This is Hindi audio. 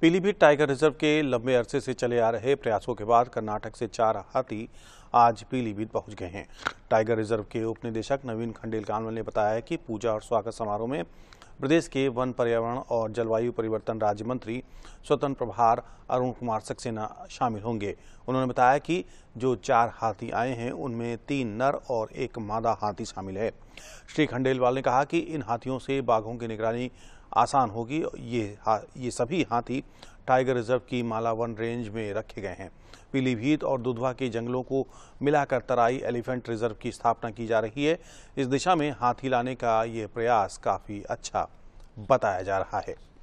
पीलीभीत टाइगर रिजर्व के लंबे अरसे से चले आ रहे प्रयासों के बाद कर्नाटक से चार हाथी आज पीलीभीत पहुंच गए हैं टाइगर रिजर्व के उप निदेशक नवीन कानवल ने बताया कि पूजा और स्वागत समारोह में प्रदेश के वन पर्यावरण और जलवायु परिवर्तन राज्य मंत्री स्वतंत्र प्रभार अरुण कुमार सक्सेना शामिल होंगे उन्होंने बताया कि जो चार हाथी आए हैं उनमें तीन नर और एक मादा हाथी शामिल है श्री खंडेलवाल ने कहा कि इन हाथियों से बाघों की निगरानी आसान होगी ये ये सभी हाथी टाइगर रिजर्व की मालावन रेंज में रखे गए हैं पीलीभीत और दुधवा के जंगलों को मिलाकर तराई एलिफेंट रिजर्व की स्थापना की जा रही है इस दिशा में हाथी लाने का ये प्रयास काफ़ी अच्छा बताया जा रहा है